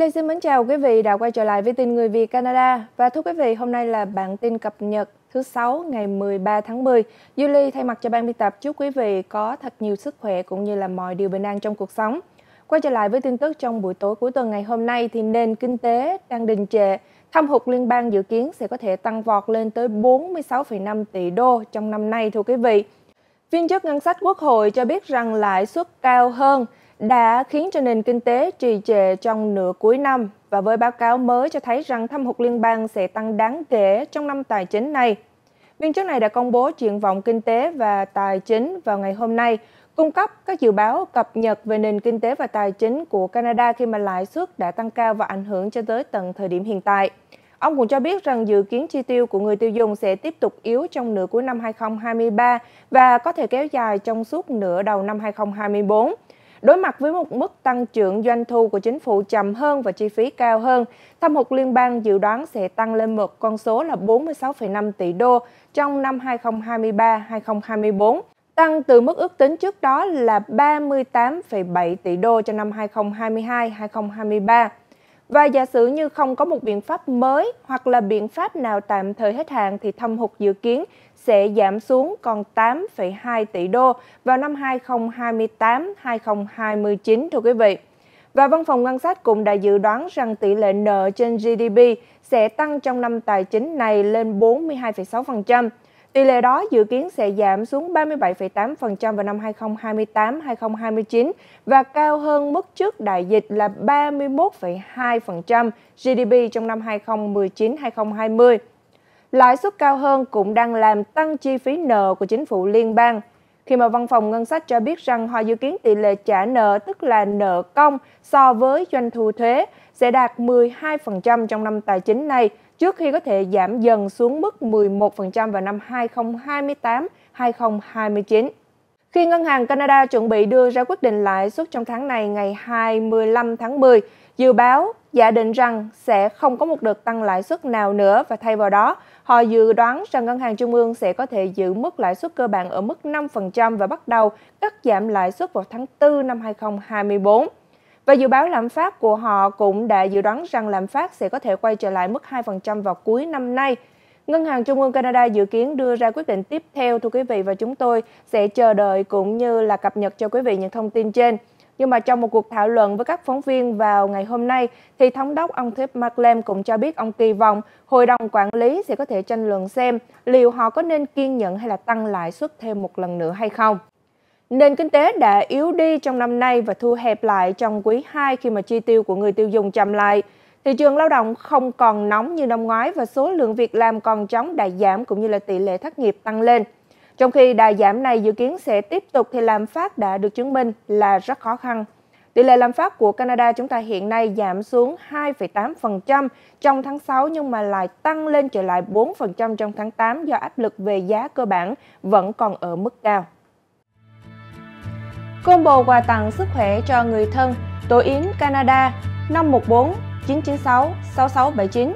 Lê xin mến chào quý vị đã quay trở lại với tin Người Việt Canada. Và thưa quý vị, hôm nay là bản tin cập nhật thứ sáu ngày 13 tháng 10. Julie thay mặt cho ban biên tập chúc quý vị có thật nhiều sức khỏe cũng như là mọi điều bình an trong cuộc sống. Quay trở lại với tin tức trong buổi tối cuối tuần ngày hôm nay thì nền kinh tế đang đình trệ. Thâm hụt liên bang dự kiến sẽ có thể tăng vọt lên tới 46,5 tỷ đô trong năm nay thưa quý vị. Viên chức ngân sách quốc hội cho biết rằng lãi suất cao hơn – đã khiến cho nền kinh tế trì trệ trong nửa cuối năm và với báo cáo mới cho thấy rằng thâm hụt liên bang sẽ tăng đáng kể trong năm tài chính này. Viên chức này đã công bố triển vọng kinh tế và tài chính vào ngày hôm nay, cung cấp các dự báo cập nhật về nền kinh tế và tài chính của Canada khi mà lãi suất đã tăng cao và ảnh hưởng cho tới tận thời điểm hiện tại. Ông cũng cho biết rằng dự kiến chi tiêu của người tiêu dùng sẽ tiếp tục yếu trong nửa cuối năm 2023 và có thể kéo dài trong suốt nửa đầu năm 2024. Đối mặt với một mức tăng trưởng doanh thu của chính phủ chậm hơn và chi phí cao hơn, thâm hụt liên bang dự đoán sẽ tăng lên một con số là 46,5 tỷ đô trong năm 2023-2024, tăng từ mức ước tính trước đó là 38,7 tỷ đô cho năm 2022-2023. Và giả sử như không có một biện pháp mới hoặc là biện pháp nào tạm thời hết hạn thì thâm hụt dự kiến sẽ giảm xuống còn 8,2 tỷ đô vào năm 2028-2029 thưa quý vị. Và Văn phòng Ngân sách cũng đã dự đoán rằng tỷ lệ nợ trên GDP sẽ tăng trong năm tài chính này lên 42,6%. Tỷ lệ đó dự kiến sẽ giảm xuống 37,8% vào năm 2028-2029 và cao hơn mức trước đại dịch là 31,2% GDP trong năm 2019-2020. Lãi suất cao hơn cũng đang làm tăng chi phí nợ của chính phủ liên bang khi mà văn phòng ngân sách cho biết rằng họ dự kiến tỷ lệ trả nợ tức là nợ công so với doanh thu thuế sẽ đạt 12% trong năm tài chính này, trước khi có thể giảm dần xuống mức 11% vào năm 2028-2029. Khi Ngân hàng Canada chuẩn bị đưa ra quyết định lãi suất trong tháng này ngày 25 tháng 10, dự báo giả định rằng sẽ không có một đợt tăng lãi suất nào nữa và thay vào đó, họ dự đoán rằng ngân hàng trung ương sẽ có thể giữ mức lãi suất cơ bản ở mức 5% và bắt đầu cắt giảm lãi suất vào tháng 4 năm 2024. Và dự báo lạm phát của họ cũng đã dự đoán rằng lạm phát sẽ có thể quay trở lại mức 2% vào cuối năm nay. Ngân hàng Trung ương Canada dự kiến đưa ra quyết định tiếp theo thưa quý vị và chúng tôi sẽ chờ đợi cũng như là cập nhật cho quý vị những thông tin trên. Nhưng mà trong một cuộc thảo luận với các phóng viên vào ngày hôm nay, thì thống đốc ông Thiếp Maclem cũng cho biết ông kỳ vọng hội đồng quản lý sẽ có thể tranh luận xem liệu họ có nên kiên nhẫn hay là tăng lãi suất thêm một lần nữa hay không. Nền kinh tế đã yếu đi trong năm nay và thu hẹp lại trong quý 2 khi mà chi tiêu của người tiêu dùng chậm lại. Thị trường lao động không còn nóng như năm ngoái và số lượng việc làm còn trống đã giảm cũng như là tỷ lệ thất nghiệp tăng lên. Trong khi đà giảm này dự kiến sẽ tiếp tục thì lạm phát đã được chứng minh là rất khó khăn. Tỷ lệ lạm phát của Canada chúng ta hiện nay giảm xuống 2,8% trong tháng 6 nhưng mà lại tăng lên trở lại 4% trong tháng 8 do áp lực về giá cơ bản vẫn còn ở mức cao. Combo quà tặng sức khỏe cho người thân Tổ Yến Canada 514 996 6679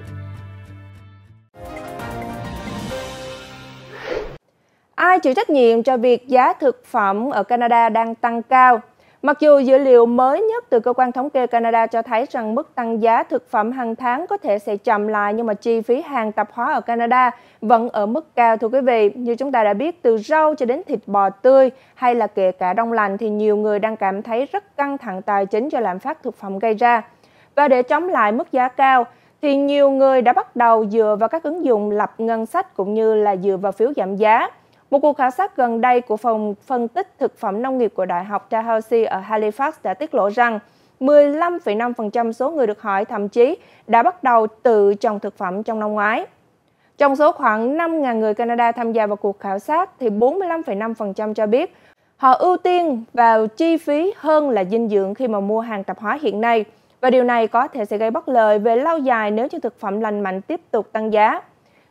Ai chịu trách nhiệm cho việc giá thực phẩm ở Canada đang tăng cao? Mặc dù dữ liệu mới nhất từ cơ quan thống kê Canada cho thấy rằng mức tăng giá thực phẩm hàng tháng có thể sẽ chậm lại nhưng mà chi phí hàng tạp hóa ở Canada vẫn ở mức cao thưa quý vị. Như chúng ta đã biết từ rau cho đến thịt bò tươi hay là kể cả đông lạnh thì nhiều người đang cảm thấy rất căng thẳng tài chính do lạm phát thực phẩm gây ra. Và để chống lại mức giá cao thì nhiều người đã bắt đầu dựa vào các ứng dụng lập ngân sách cũng như là dựa vào phiếu giảm giá. Một cuộc khảo sát gần đây của Phòng Phân tích Thực phẩm Nông nghiệp của Đại học Dalhousie ở Halifax đã tiết lộ rằng 15,5% số người được hỏi thậm chí đã bắt đầu tự trồng thực phẩm trong năm ngoái. Trong số khoảng 5.000 người Canada tham gia vào cuộc khảo sát thì 45,5% cho biết họ ưu tiên vào chi phí hơn là dinh dưỡng khi mà mua hàng tạp hóa hiện nay và điều này có thể sẽ gây bất lợi về lâu dài nếu như thực phẩm lành mạnh tiếp tục tăng giá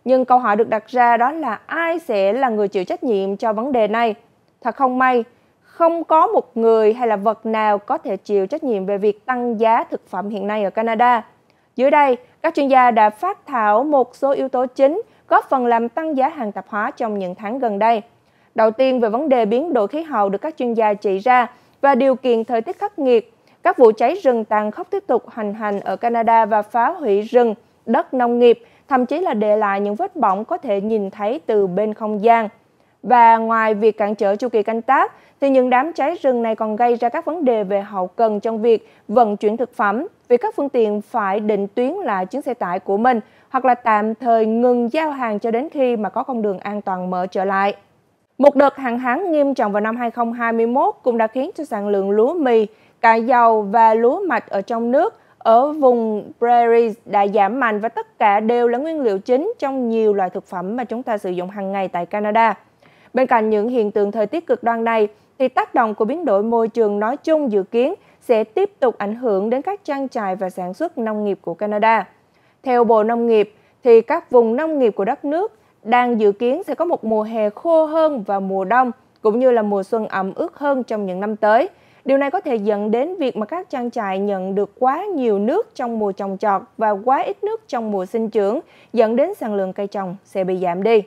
nhưng câu hỏi được đặt ra đó là ai sẽ là người chịu trách nhiệm cho vấn đề này? Thật không may, không có một người hay là vật nào có thể chịu trách nhiệm về việc tăng giá thực phẩm hiện nay ở Canada. Dưới đây, các chuyên gia đã phát thảo một số yếu tố chính góp phần làm tăng giá hàng tạp hóa trong những tháng gần đây. Đầu tiên về vấn đề biến đổi khí hậu được các chuyên gia chỉ ra và điều kiện thời tiết khắc nghiệt, các vụ cháy rừng tàn khốc tiếp tục hành hành ở Canada và phá hủy rừng, đất nông nghiệp – thậm chí là để lại những vết bỏng có thể nhìn thấy từ bên không gian. Và ngoài việc cản trở chu kỳ canh tác, thì những đám cháy rừng này còn gây ra các vấn đề về hậu cần trong việc vận chuyển thực phẩm, vì các phương tiện phải định tuyến lại chuyến xe tải của mình hoặc là tạm thời ngừng giao hàng cho đến khi mà có con đường an toàn mở trở lại. Một đợt hạn hán nghiêm trọng vào năm 2021 cũng đã khiến cho sản lượng lúa mì, cà dầu và lúa mạch ở trong nước ở vùng prairies đã giảm mạnh và tất cả đều là nguyên liệu chính trong nhiều loại thực phẩm mà chúng ta sử dụng hàng ngày tại Canada. Bên cạnh những hiện tượng thời tiết cực đoan này, thì tác động của biến đổi môi trường nói chung dự kiến sẽ tiếp tục ảnh hưởng đến các trang trại và sản xuất nông nghiệp của Canada. Theo Bộ Nông nghiệp, thì các vùng nông nghiệp của đất nước đang dự kiến sẽ có một mùa hè khô hơn và mùa đông, cũng như là mùa xuân ẩm ướt hơn trong những năm tới – Điều này có thể dẫn đến việc mà các trang trại nhận được quá nhiều nước trong mùa trồng trọt và quá ít nước trong mùa sinh trưởng, dẫn đến sản lượng cây trồng sẽ bị giảm đi.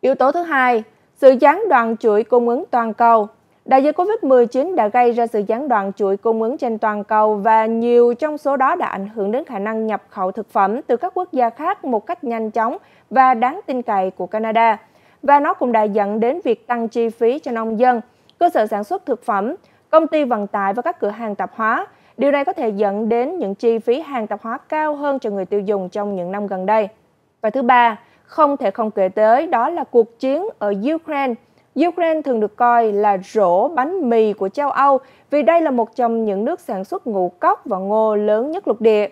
Yếu tố thứ hai, sự gián đoạn chuỗi cung ứng toàn cầu. Đại dịch COVID-19 đã gây ra sự gián đoạn chuỗi cung ứng trên toàn cầu và nhiều trong số đó đã ảnh hưởng đến khả năng nhập khẩu thực phẩm từ các quốc gia khác một cách nhanh chóng và đáng tin cậy của Canada. Và nó cũng đã dẫn đến việc tăng chi phí cho nông dân, cơ sở sản xuất thực phẩm, công ty vận tải và các cửa hàng tạp hóa. Điều này có thể dẫn đến những chi phí hàng tạp hóa cao hơn cho người tiêu dùng trong những năm gần đây. Và thứ ba, không thể không kể tới đó là cuộc chiến ở Ukraine. Ukraine thường được coi là rổ bánh mì của châu Âu vì đây là một trong những nước sản xuất ngũ cốc và ngô lớn nhất lục địa.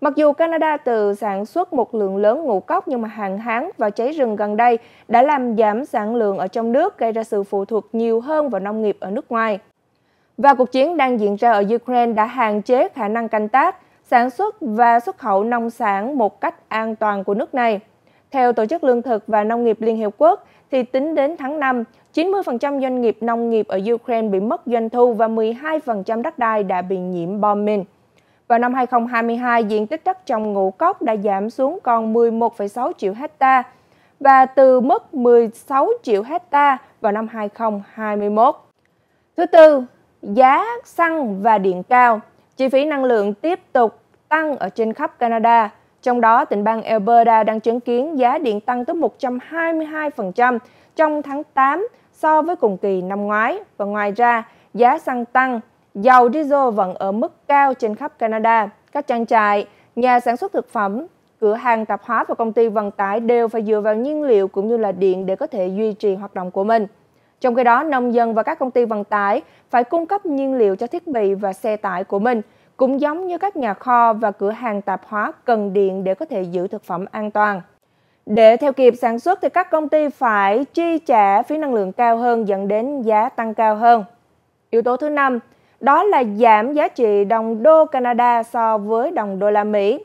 Mặc dù Canada từ sản xuất một lượng lớn ngũ cốc nhưng mà hạn hán và cháy rừng gần đây đã làm giảm sản lượng ở trong nước gây ra sự phụ thuộc nhiều hơn vào nông nghiệp ở nước ngoài. Và cuộc chiến đang diễn ra ở Ukraine đã hạn chế khả năng canh tác, sản xuất và xuất khẩu nông sản một cách an toàn của nước này. Theo Tổ chức Lương thực và Nông nghiệp Liên Hiệp Quốc, thì tính đến tháng 5, 90% doanh nghiệp nông nghiệp ở Ukraine bị mất doanh thu và 12% đất đai đã bị nhiễm bom mìn. Vào năm 2022, diện tích đất trồng ngũ cốc đã giảm xuống còn 11,6 triệu hecta và từ mức 16 triệu hecta vào năm 2021. Thứ tư, giá xăng và điện cao, chi phí năng lượng tiếp tục tăng ở trên khắp Canada. Trong đó, tỉnh bang Alberta đang chứng kiến giá điện tăng tới 122% trong tháng 8 so với cùng kỳ năm ngoái. Và ngoài ra, giá xăng tăng, dầu diesel vẫn ở mức cao trên khắp Canada. Các trang trại, nhà sản xuất thực phẩm, cửa hàng tạp hóa và công ty vận tải đều phải dựa vào nhiên liệu cũng như là điện để có thể duy trì hoạt động của mình. Trong khi đó, nông dân và các công ty vận tải phải cung cấp nhiên liệu cho thiết bị và xe tải của mình, cũng giống như các nhà kho và cửa hàng tạp hóa cần điện để có thể giữ thực phẩm an toàn. Để theo kịp sản xuất thì các công ty phải chi trả phí năng lượng cao hơn dẫn đến giá tăng cao hơn. Yếu tố thứ năm, đó là giảm giá trị đồng đô Canada so với đồng đô la Mỹ.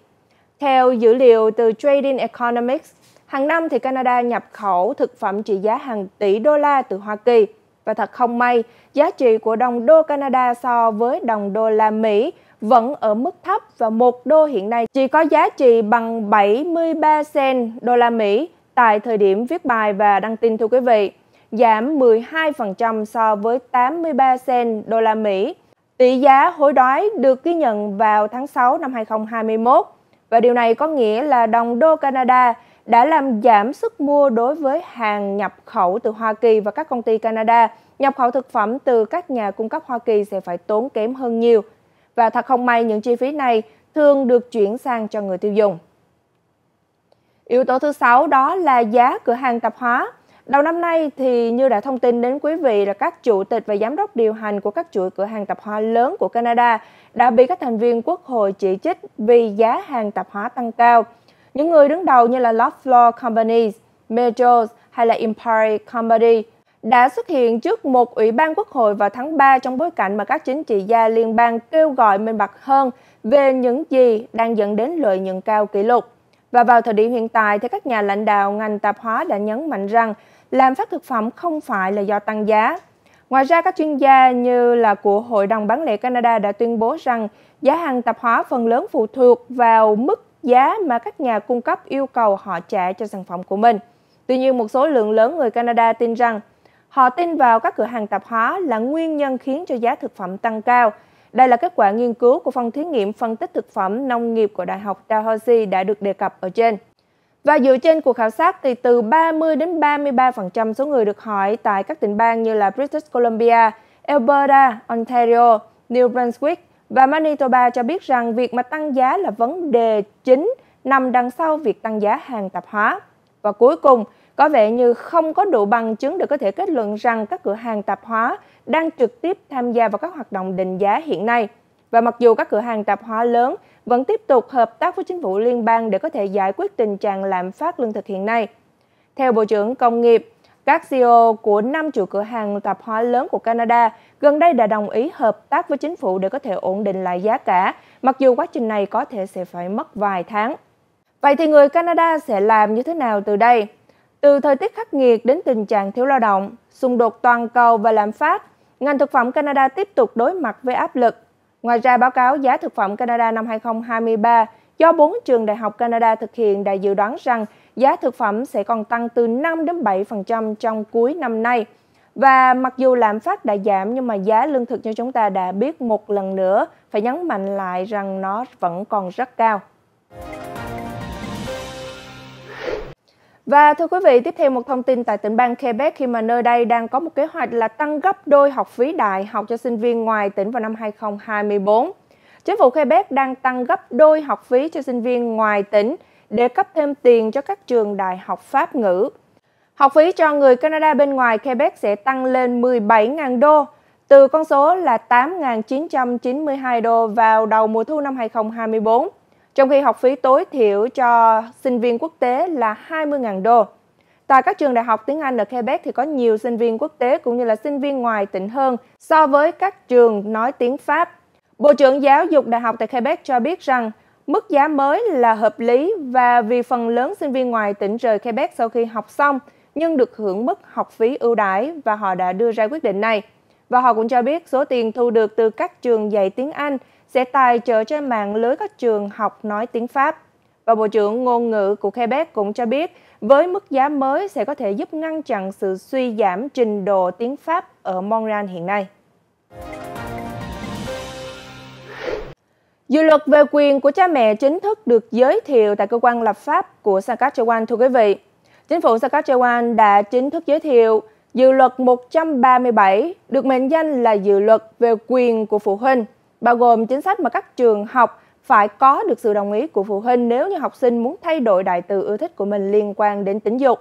Theo dữ liệu từ Trading Economics, Hàng năm thì Canada nhập khẩu thực phẩm trị giá hàng tỷ đô la từ Hoa Kỳ. Và thật không may, giá trị của đồng đô Canada so với đồng đô la Mỹ vẫn ở mức thấp và một đô hiện nay chỉ có giá trị bằng 73 cent đô la Mỹ tại thời điểm viết bài và đăng tin thưa quý vị, giảm 12% so với 83 cent đô la Mỹ. Tỷ giá hối đoái được ghi nhận vào tháng 6 năm 2021 và điều này có nghĩa là đồng đô Canada đã làm giảm sức mua đối với hàng nhập khẩu từ Hoa Kỳ và các công ty Canada. Nhập khẩu thực phẩm từ các nhà cung cấp Hoa Kỳ sẽ phải tốn kém hơn nhiều. Và thật không may, những chi phí này thường được chuyển sang cho người tiêu dùng. Yếu tố thứ sáu đó là giá cửa hàng tạp hóa. Đầu năm nay thì như đã thông tin đến quý vị là các chủ tịch và giám đốc điều hành của các chuỗi cửa hàng tạp hóa lớn của Canada đã bị các thành viên quốc hội chỉ trích vì giá hàng tạp hóa tăng cao. Những người đứng đầu như là Love Loblaw Companies, Majors hay là Empire Company đã xuất hiện trước một ủy ban quốc hội vào tháng 3 trong bối cảnh mà các chính trị gia liên bang kêu gọi minh bạch hơn về những gì đang dẫn đến lợi nhuận cao kỷ lục. Và vào thời điểm hiện tại thì các nhà lãnh đạo ngành tạp hóa đã nhấn mạnh rằng làm phát thực phẩm không phải là do tăng giá. Ngoài ra các chuyên gia như là của Hội đồng bán lẻ Canada đã tuyên bố rằng giá hàng tạp hóa phần lớn phụ thuộc vào mức giá mà các nhà cung cấp yêu cầu họ trả cho sản phẩm của mình. Tuy nhiên, một số lượng lớn người Canada tin rằng họ tin vào các cửa hàng tạp hóa là nguyên nhân khiến cho giá thực phẩm tăng cao. Đây là kết quả nghiên cứu của phòng thí nghiệm phân tích thực phẩm nông nghiệp của Đại học Dalhousie đã được đề cập ở trên. Và dựa trên cuộc khảo sát thì từ 30 đến 33% số người được hỏi tại các tỉnh bang như là British Columbia, Alberta, Ontario, New Brunswick và Manitoba cho biết rằng việc mà tăng giá là vấn đề chính nằm đằng sau việc tăng giá hàng tạp hóa. Và cuối cùng, có vẻ như không có đủ bằng chứng để có thể kết luận rằng các cửa hàng tạp hóa đang trực tiếp tham gia vào các hoạt động định giá hiện nay. Và mặc dù các cửa hàng tạp hóa lớn vẫn tiếp tục hợp tác với chính phủ liên bang để có thể giải quyết tình trạng lạm phát lương thực hiện nay. Theo Bộ trưởng Công nghiệp các CEO của năm chủ cửa hàng tạp hóa lớn của Canada gần đây đã đồng ý hợp tác với chính phủ để có thể ổn định lại giá cả, mặc dù quá trình này có thể sẽ phải mất vài tháng. Vậy thì người Canada sẽ làm như thế nào từ đây? Từ thời tiết khắc nghiệt đến tình trạng thiếu lao động, xung đột toàn cầu và lạm phát, ngành thực phẩm Canada tiếp tục đối mặt với áp lực. Ngoài ra, báo cáo giá thực phẩm Canada năm 2023 do bốn trường đại học Canada thực hiện đã dự đoán rằng giá thực phẩm sẽ còn tăng từ 5 đến 7% trong cuối năm nay. Và mặc dù lạm phát đã giảm nhưng mà giá lương thực cho chúng ta đã biết một lần nữa phải nhấn mạnh lại rằng nó vẫn còn rất cao. Và thưa quý vị, tiếp theo một thông tin tại tỉnh bang Quebec khi mà nơi đây đang có một kế hoạch là tăng gấp đôi học phí đại học cho sinh viên ngoài tỉnh vào năm 2024. Chính phủ Quebec đang tăng gấp đôi học phí cho sinh viên ngoài tỉnh để cấp thêm tiền cho các trường đại học Pháp ngữ. Học phí cho người Canada bên ngoài Quebec sẽ tăng lên 17.000 đô, từ con số là 8.992 đô vào đầu mùa thu năm 2024, trong khi học phí tối thiểu cho sinh viên quốc tế là 20.000 đô. Tại các trường đại học tiếng Anh ở Quebec thì có nhiều sinh viên quốc tế cũng như là sinh viên ngoài tỉnh hơn so với các trường nói tiếng Pháp. Bộ trưởng Giáo dục Đại học tại Quebec cho biết rằng mức giá mới là hợp lý và vì phần lớn sinh viên ngoài tỉnh rời Quebec sau khi học xong nhưng được hưởng mức học phí ưu đãi và họ đã đưa ra quyết định này. Và họ cũng cho biết số tiền thu được từ các trường dạy tiếng Anh sẽ tài trợ cho mạng lưới các trường học nói tiếng Pháp. Và Bộ trưởng Ngôn ngữ của Quebec cũng cho biết với mức giá mới sẽ có thể giúp ngăn chặn sự suy giảm trình độ tiếng Pháp ở Montreal hiện nay. Dự luật về quyền của cha mẹ chính thức được giới thiệu tại cơ quan lập pháp của Saskatchewan thưa quý vị. Chính phủ Saskatchewan đã chính thức giới thiệu dự luật 137 được mệnh danh là dự luật về quyền của phụ huynh, bao gồm chính sách mà các trường học phải có được sự đồng ý của phụ huynh nếu như học sinh muốn thay đổi đại từ ưa thích của mình liên quan đến tính dục.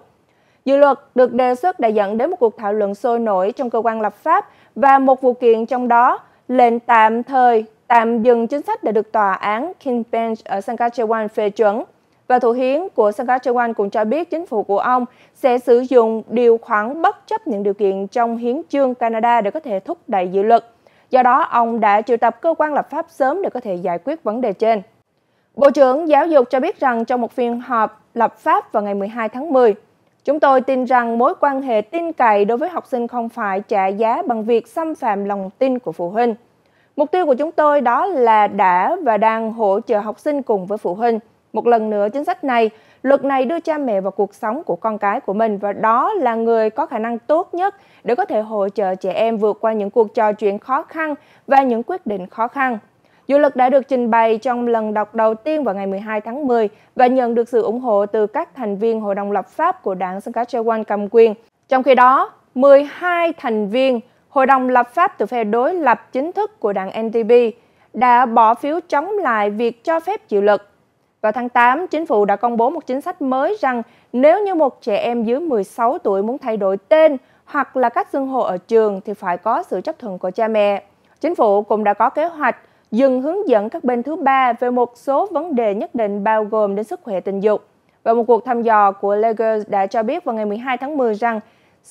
Dự luật được đề xuất đã dẫn đến một cuộc thảo luận sôi nổi trong cơ quan lập pháp và một vụ kiện trong đó lệnh tạm thời tạm dừng chính sách đã được tòa án King Bench ở Saskatchewan phê chuẩn. Và thủ hiến của Saskatchewan cũng cho biết chính phủ của ông sẽ sử dụng điều khoản bất chấp những điều kiện trong hiến chương Canada để có thể thúc đẩy dự luật. Do đó, ông đã triệu tập cơ quan lập pháp sớm để có thể giải quyết vấn đề trên. Bộ trưởng Giáo dục cho biết rằng trong một phiên họp lập pháp vào ngày 12 tháng 10, Chúng tôi tin rằng mối quan hệ tin cậy đối với học sinh không phải trả giá bằng việc xâm phạm lòng tin của phụ huynh. Mục tiêu của chúng tôi đó là đã và đang hỗ trợ học sinh cùng với phụ huynh. Một lần nữa, chính sách này, luật này đưa cha mẹ vào cuộc sống của con cái của mình và đó là người có khả năng tốt nhất để có thể hỗ trợ trẻ em vượt qua những cuộc trò chuyện khó khăn và những quyết định khó khăn. Dự luật đã được trình bày trong lần đọc đầu tiên vào ngày 12 tháng 10 và nhận được sự ủng hộ từ các thành viên Hội đồng lập pháp của đảng Saskatchewan cầm quyền. Trong khi đó, 12 thành viên Hội đồng lập pháp từ phe đối lập chính thức của đảng NTP đã bỏ phiếu chống lại việc cho phép chịu lực. Vào tháng 8, chính phủ đã công bố một chính sách mới rằng nếu như một trẻ em dưới 16 tuổi muốn thay đổi tên hoặc là các xưng hô ở trường thì phải có sự chấp thuận của cha mẹ. Chính phủ cũng đã có kế hoạch dừng hướng dẫn các bên thứ ba về một số vấn đề nhất định bao gồm đến sức khỏe tình dục. Và một cuộc thăm dò của Lagos đã cho biết vào ngày 12 tháng 10 rằng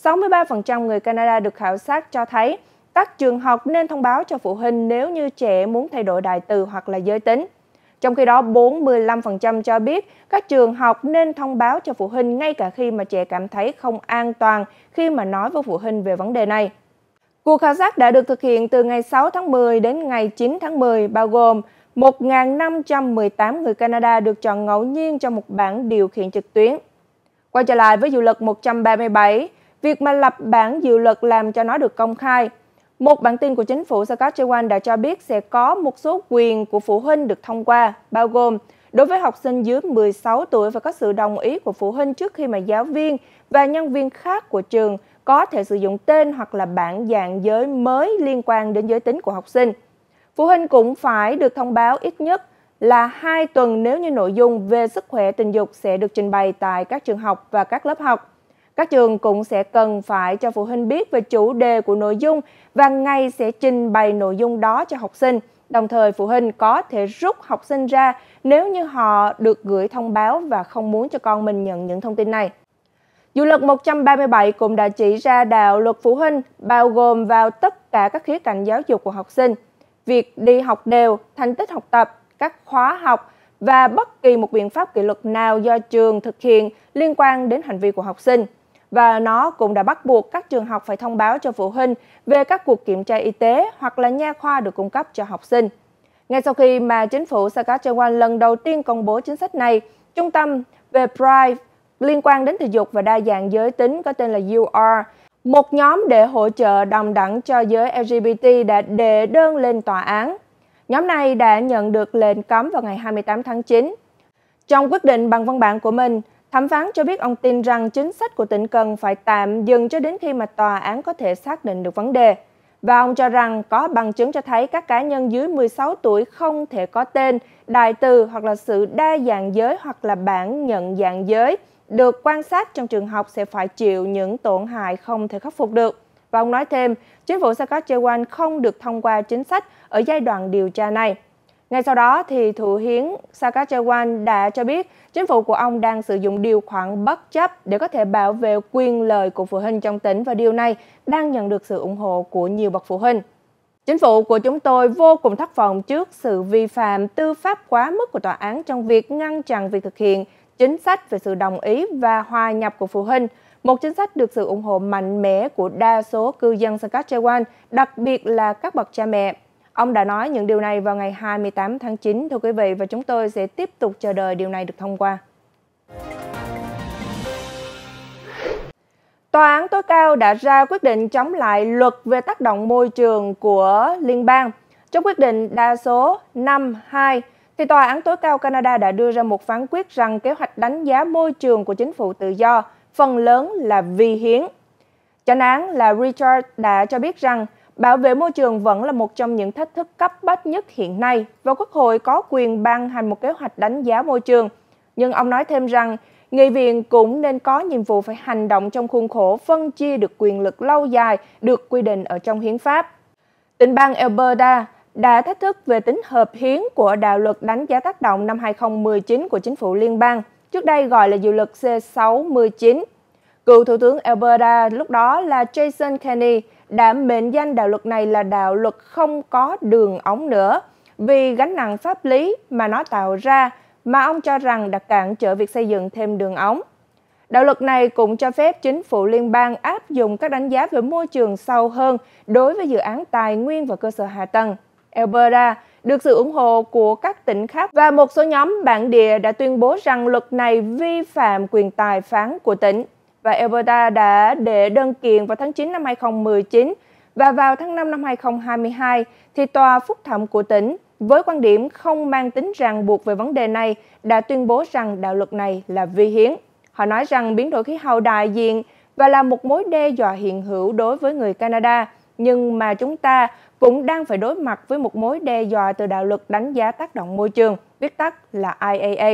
63% người Canada được khảo sát cho thấy các trường học nên thông báo cho phụ huynh nếu như trẻ muốn thay đổi đại từ hoặc là giới tính. Trong khi đó, 45% cho biết các trường học nên thông báo cho phụ huynh ngay cả khi mà trẻ cảm thấy không an toàn khi mà nói với phụ huynh về vấn đề này. Cuộc khảo sát đã được thực hiện từ ngày 6 tháng 10 đến ngày 9 tháng 10, bao gồm 1.518 người Canada được chọn ngẫu nhiên trong một bảng điều khiển trực tuyến. Quay trở lại với dự luật 137, Việc mà lập bản dự luật làm cho nó được công khai. Một bản tin của chính phủ Saskatchewan đã cho biết sẽ có một số quyền của phụ huynh được thông qua, bao gồm đối với học sinh dưới 16 tuổi và có sự đồng ý của phụ huynh trước khi mà giáo viên và nhân viên khác của trường có thể sử dụng tên hoặc là bản dạng giới mới liên quan đến giới tính của học sinh. Phụ huynh cũng phải được thông báo ít nhất là 2 tuần nếu như nội dung về sức khỏe tình dục sẽ được trình bày tại các trường học và các lớp học. Các trường cũng sẽ cần phải cho phụ huynh biết về chủ đề của nội dung và ngày sẽ trình bày nội dung đó cho học sinh. Đồng thời phụ huynh có thể rút học sinh ra nếu như họ được gửi thông báo và không muốn cho con mình nhận những thông tin này. Dự luật 137 cũng đã chỉ ra đạo luật phụ huynh bao gồm vào tất cả các khía cạnh giáo dục của học sinh, việc đi học đều, thành tích học tập, các khóa học và bất kỳ một biện pháp kỷ luật nào do trường thực hiện liên quan đến hành vi của học sinh và nó cũng đã bắt buộc các trường học phải thông báo cho phụ huynh về các cuộc kiểm tra y tế hoặc là nha khoa được cung cấp cho học sinh. Ngay sau khi mà chính phủ Saskatchewan lần đầu tiên công bố chính sách này, trung tâm về Pride liên quan đến thể dục và đa dạng giới tính có tên là UR, một nhóm để hỗ trợ đồng đẳng cho giới LGBT đã đệ đơn lên tòa án. Nhóm này đã nhận được lệnh cấm vào ngày 28 tháng 9. Trong quyết định bằng văn bản của mình, Thẩm phán cho biết ông tin rằng chính sách của tỉnh cần phải tạm dừng cho đến khi mà tòa án có thể xác định được vấn đề. Và ông cho rằng có bằng chứng cho thấy các cá nhân dưới 16 tuổi không thể có tên, đại từ hoặc là sự đa dạng giới hoặc là bản nhận dạng giới được quan sát trong trường học sẽ phải chịu những tổn hại không thể khắc phục được. Và ông nói thêm, chính phủ Saskatchewan không được thông qua chính sách ở giai đoạn điều tra này. Ngay sau đó, thì Thủ hiến Saskatchewan đã cho biết chính phủ của ông đang sử dụng điều khoản bất chấp để có thể bảo vệ quyền lợi của phụ huynh trong tỉnh và điều này đang nhận được sự ủng hộ của nhiều bậc phụ huynh. Chính phủ của chúng tôi vô cùng thất vọng trước sự vi phạm tư pháp quá mức của tòa án trong việc ngăn chặn việc thực hiện chính sách về sự đồng ý và hòa nhập của phụ huynh, một chính sách được sự ủng hộ mạnh mẽ của đa số cư dân Saskatchewan, đặc biệt là các bậc cha mẹ. Ông đã nói những điều này vào ngày 28 tháng 9, thưa quý vị, và chúng tôi sẽ tiếp tục chờ đợi điều này được thông qua. Tòa án tối cao đã ra quyết định chống lại luật về tác động môi trường của liên bang. Trong quyết định đa số 5-2, thì Tòa án tối cao Canada đã đưa ra một phán quyết rằng kế hoạch đánh giá môi trường của chính phủ tự do phần lớn là vi hiến. Chánh án là Richard đã cho biết rằng Bảo vệ môi trường vẫn là một trong những thách thức cấp bách nhất hiện nay và Quốc hội có quyền ban hành một kế hoạch đánh giá môi trường. Nhưng ông nói thêm rằng, nghị viện cũng nên có nhiệm vụ phải hành động trong khuôn khổ phân chia được quyền lực lâu dài được quy định ở trong hiến pháp. Tỉnh bang Alberta đã thách thức về tính hợp hiến của đạo luật đánh giá tác động năm 2019 của chính phủ liên bang, trước đây gọi là dự luật C69. Cựu Thủ tướng Alberta lúc đó là Jason Kenney đảm mệnh danh đạo luật này là đạo luật không có đường ống nữa vì gánh nặng pháp lý mà nó tạo ra mà ông cho rằng đã cản trở việc xây dựng thêm đường ống. Đạo luật này cũng cho phép chính phủ liên bang áp dụng các đánh giá về môi trường sâu hơn đối với dự án tài nguyên và cơ sở hạ tầng. Alberta được sự ủng hộ của các tỉnh khác và một số nhóm bản địa đã tuyên bố rằng luật này vi phạm quyền tài phán của tỉnh và Alberta đã đệ đơn kiện vào tháng 9 năm 2019 và vào tháng 5 năm 2022 thì tòa phúc thẩm của tỉnh với quan điểm không mang tính ràng buộc về vấn đề này đã tuyên bố rằng đạo luật này là vi hiến. Họ nói rằng biến đổi khí hậu đại diện và là một mối đe dọa hiện hữu đối với người Canada, nhưng mà chúng ta cũng đang phải đối mặt với một mối đe dọa từ đạo luật đánh giá tác động môi trường, viết tắt là IAA.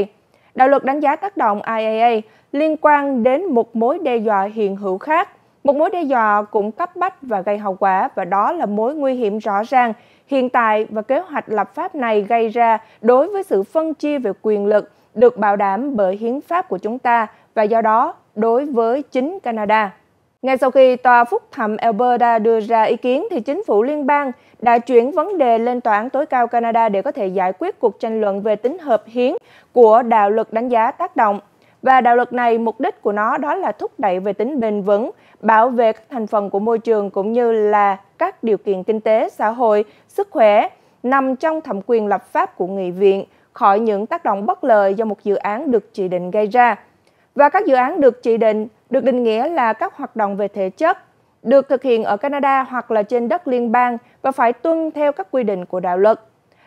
Đạo luật đánh giá tác động IAA liên quan đến một mối đe dọa hiện hữu khác. Một mối đe dọa cũng cấp bách và gây hậu quả và đó là mối nguy hiểm rõ ràng hiện tại và kế hoạch lập pháp này gây ra đối với sự phân chia về quyền lực được bảo đảm bởi hiến pháp của chúng ta và do đó đối với chính Canada. Ngay sau khi tòa phúc thẩm Alberta đưa ra ý kiến thì chính phủ liên bang đã chuyển vấn đề lên tòa án tối cao Canada để có thể giải quyết cuộc tranh luận về tính hợp hiến của đạo luật đánh giá tác động. Và đạo luật này, mục đích của nó đó là thúc đẩy về tính bền vững, bảo vệ các thành phần của môi trường cũng như là các điều kiện kinh tế, xã hội, sức khỏe nằm trong thẩm quyền lập pháp của nghị viện khỏi những tác động bất lợi do một dự án được chỉ định gây ra. Và các dự án được chỉ định được định nghĩa là các hoạt động về thể chất, được thực hiện ở Canada hoặc là trên đất liên bang và phải tuân theo các quy định của đạo luật.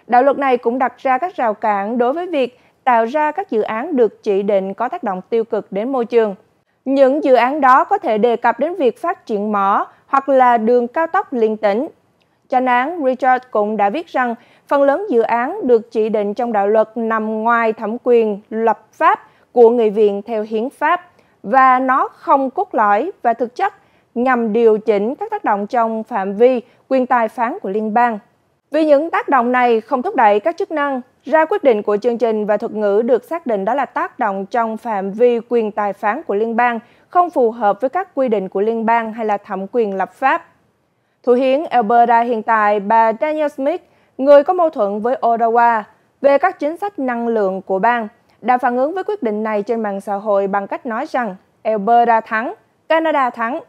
Đạo luật này cũng đặt ra các rào cản đối với việc tạo ra các dự án được chỉ định có tác động tiêu cực đến môi trường. Những dự án đó có thể đề cập đến việc phát triển mỏ hoặc là đường cao tốc liên tỉnh. Tranh án Richard cũng đã viết rằng phần lớn dự án được chỉ định trong đạo luật nằm ngoài thẩm quyền lập pháp của Nghị viện theo hiến pháp – và nó không cốt lõi và thực chất nhằm điều chỉnh các tác động trong phạm vi quyền tài phán của liên bang. Vì những tác động này không thúc đẩy các chức năng, ra quyết định của chương trình và thuật ngữ được xác định đó là tác động trong phạm vi quyền tài phán của liên bang, không phù hợp với các quy định của liên bang hay là thẩm quyền lập pháp. Thủ hiến Alberta hiện tại, bà Daniel Smith, người có mâu thuẫn với Ottawa về các chính sách năng lượng của bang, đã phản ứng với quyết định này trên mạng xã hội bằng cách nói rằng Alberta thắng, Canada thắng.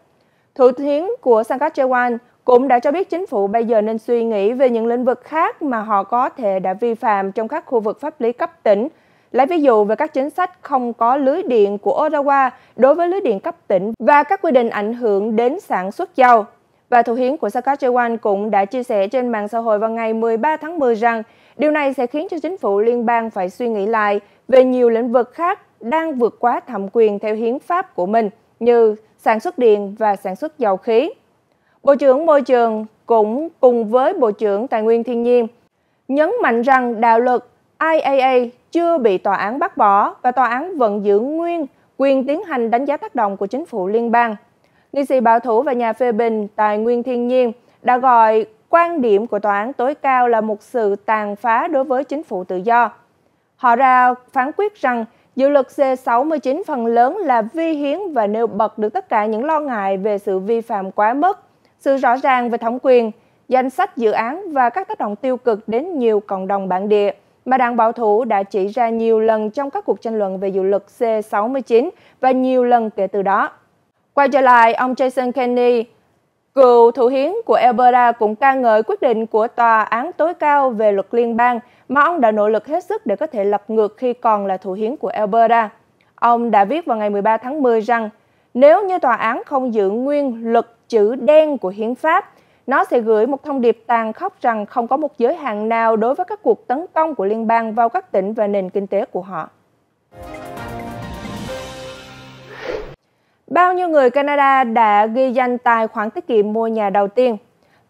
Thủ hiến của Saskatchewan cũng đã cho biết chính phủ bây giờ nên suy nghĩ về những lĩnh vực khác mà họ có thể đã vi phạm trong các khu vực pháp lý cấp tỉnh. Lấy ví dụ về các chính sách không có lưới điện của Ottawa đối với lưới điện cấp tỉnh và các quy định ảnh hưởng đến sản xuất dầu. Và thủ hiến của Saskatchewan cũng đã chia sẻ trên mạng xã hội vào ngày 13 tháng 10 rằng điều này sẽ khiến cho chính phủ liên bang phải suy nghĩ lại về nhiều lĩnh vực khác đang vượt quá thẩm quyền theo hiến pháp của mình như sản xuất điện và sản xuất dầu khí. Bộ trưởng Môi trường cũng cùng với Bộ trưởng Tài nguyên Thiên nhiên nhấn mạnh rằng đạo luật IAA chưa bị tòa án bác bỏ và tòa án vẫn giữ nguyên quyền tiến hành đánh giá tác động của chính phủ liên bang. Nghị sĩ bảo thủ và nhà phê bình Tài nguyên Thiên nhiên đã gọi quan điểm của tòa án tối cao là một sự tàn phá đối với chính phủ tự do. Họ ra phán quyết rằng dự luật C69 phần lớn là vi hiến và nêu bật được tất cả những lo ngại về sự vi phạm quá mức, sự rõ ràng về thẩm quyền, danh sách dự án và các tác động tiêu cực đến nhiều cộng đồng bản địa mà đảng bảo thủ đã chỉ ra nhiều lần trong các cuộc tranh luận về dự luật C69 và nhiều lần kể từ đó. Quay trở lại, ông Jason Kenney, cựu thủ hiến của Alberta cũng ca ngợi quyết định của Tòa án tối cao về luật liên bang mà ông đã nỗ lực hết sức để có thể lật ngược khi còn là thủ hiến của Alberta. Ông đã viết vào ngày 13 tháng 10 rằng nếu như tòa án không giữ nguyên luật chữ đen của hiến pháp, nó sẽ gửi một thông điệp tàn khốc rằng không có một giới hạn nào đối với các cuộc tấn công của liên bang vào các tỉnh và nền kinh tế của họ. Bao nhiêu người Canada đã ghi danh tài khoản tiết kiệm mua nhà đầu tiên?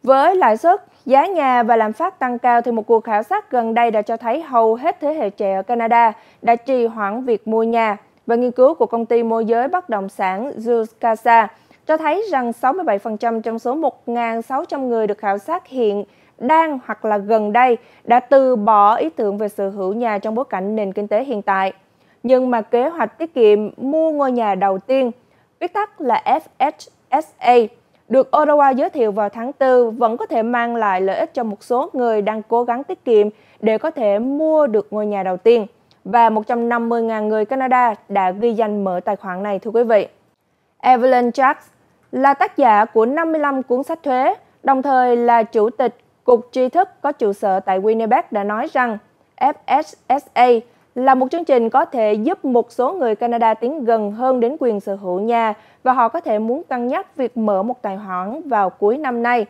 Với lãi suất, giá nhà và lạm phát tăng cao thì một cuộc khảo sát gần đây đã cho thấy hầu hết thế hệ trẻ ở Canada đã trì hoãn việc mua nhà. Và nghiên cứu của công ty môi giới bất động sản Zucasa cho thấy rằng 67% trong số 1.600 người được khảo sát hiện đang hoặc là gần đây đã từ bỏ ý tưởng về sở hữu nhà trong bối cảnh nền kinh tế hiện tại. Nhưng mà kế hoạch tiết kiệm mua ngôi nhà đầu tiên, viết tắt là FHSA, được Ottawa giới thiệu vào tháng 4 vẫn có thể mang lại lợi ích cho một số người đang cố gắng tiết kiệm để có thể mua được ngôi nhà đầu tiên. Và 150.000 người Canada đã ghi danh mở tài khoản này thưa quý vị. Evelyn Jacks là tác giả của 55 cuốn sách thuế, đồng thời là chủ tịch Cục Tri thức có trụ sở tại Winnipeg đã nói rằng FSSA là một chương trình có thể giúp một số người Canada tiến gần hơn đến quyền sở hữu nhà và họ có thể muốn cân nhắc việc mở một tài khoản vào cuối năm nay.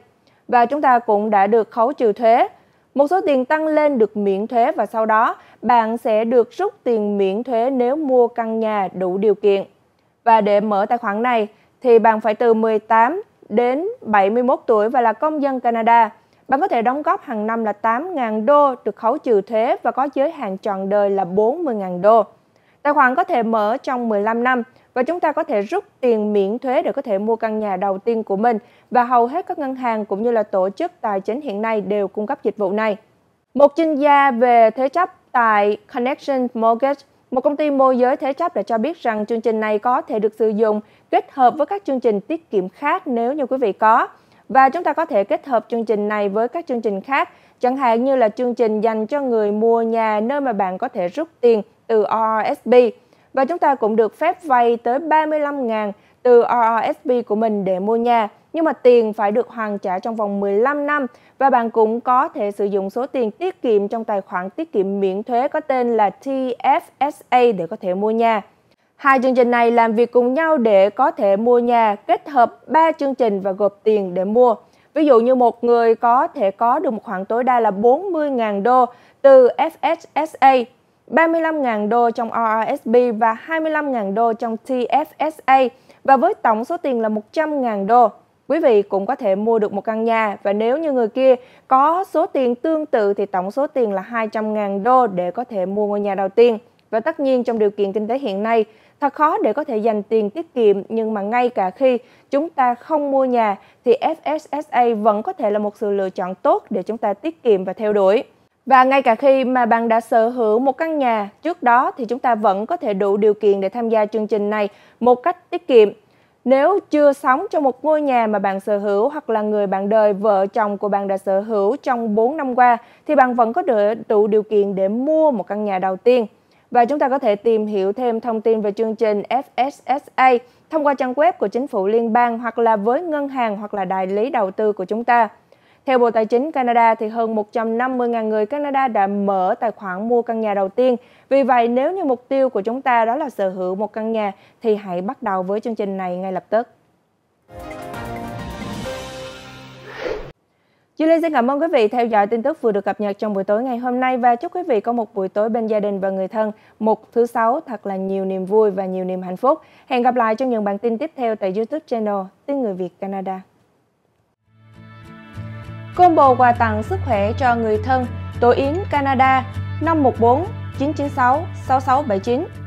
Và chúng ta cũng đã được khấu trừ thuế. Một số tiền tăng lên được miễn thuế và sau đó bạn sẽ được rút tiền miễn thuế nếu mua căn nhà đủ điều kiện. Và để mở tài khoản này thì bạn phải từ 18 đến 71 tuổi và là công dân Canada. Bạn có thể đóng góp hàng năm là 8.000 đô được khấu trừ thuế và có giới hạn trọn đời là 40.000 đô. Tài khoản có thể mở trong 15 năm và chúng ta có thể rút tiền miễn thuế để có thể mua căn nhà đầu tiên của mình và hầu hết các ngân hàng cũng như là tổ chức tài chính hiện nay đều cung cấp dịch vụ này. Một chuyên gia về thế chấp tại Connection Mortgage, một công ty môi giới thế chấp đã cho biết rằng chương trình này có thể được sử dụng kết hợp với các chương trình tiết kiệm khác nếu như quý vị có. Và chúng ta có thể kết hợp chương trình này với các chương trình khác, chẳng hạn như là chương trình dành cho người mua nhà nơi mà bạn có thể rút tiền từ RRSP. Và chúng ta cũng được phép vay tới 35.000 từ RRSP của mình để mua nhà, nhưng mà tiền phải được hoàn trả trong vòng 15 năm và bạn cũng có thể sử dụng số tiền tiết kiệm trong tài khoản tiết kiệm miễn thuế có tên là TFSA để có thể mua nhà. Hai chương trình này làm việc cùng nhau để có thể mua nhà, kết hợp ba chương trình và gộp tiền để mua. Ví dụ như một người có thể có được một khoản tối đa là 40.000 đô từ FSSA, 35.000 đô trong RRSP và 25.000 đô trong TFSA và với tổng số tiền là 100.000 đô. Quý vị cũng có thể mua được một căn nhà và nếu như người kia có số tiền tương tự thì tổng số tiền là 200.000 đô để có thể mua ngôi nhà đầu tiên. Và tất nhiên trong điều kiện kinh tế hiện nay Thật khó để có thể dành tiền tiết kiệm nhưng mà ngay cả khi chúng ta không mua nhà thì FSSA vẫn có thể là một sự lựa chọn tốt để chúng ta tiết kiệm và theo đuổi. Và ngay cả khi mà bạn đã sở hữu một căn nhà trước đó thì chúng ta vẫn có thể đủ điều kiện để tham gia chương trình này một cách tiết kiệm. Nếu chưa sống trong một ngôi nhà mà bạn sở hữu hoặc là người bạn đời, vợ chồng của bạn đã sở hữu trong 4 năm qua thì bạn vẫn có đủ điều kiện để mua một căn nhà đầu tiên. Và chúng ta có thể tìm hiểu thêm thông tin về chương trình FSSA thông qua trang web của chính phủ liên bang hoặc là với ngân hàng hoặc là đại lý đầu tư của chúng ta. Theo Bộ Tài chính Canada, thì hơn 150.000 người Canada đã mở tài khoản mua căn nhà đầu tiên. Vì vậy, nếu như mục tiêu của chúng ta đó là sở hữu một căn nhà, thì hãy bắt đầu với chương trình này ngay lập tức. Duy Linh xin cảm ơn quý vị theo dõi tin tức vừa được cập nhật trong buổi tối ngày hôm nay và chúc quý vị có một buổi tối bên gia đình và người thân, một thứ sáu thật là nhiều niềm vui và nhiều niềm hạnh phúc. Hẹn gặp lại trong những bản tin tiếp theo tại YouTube channel Tiếng Người Việt Canada. Combo quà tặng sức khỏe cho người thân, Tổ Yến Canada 514 996 6679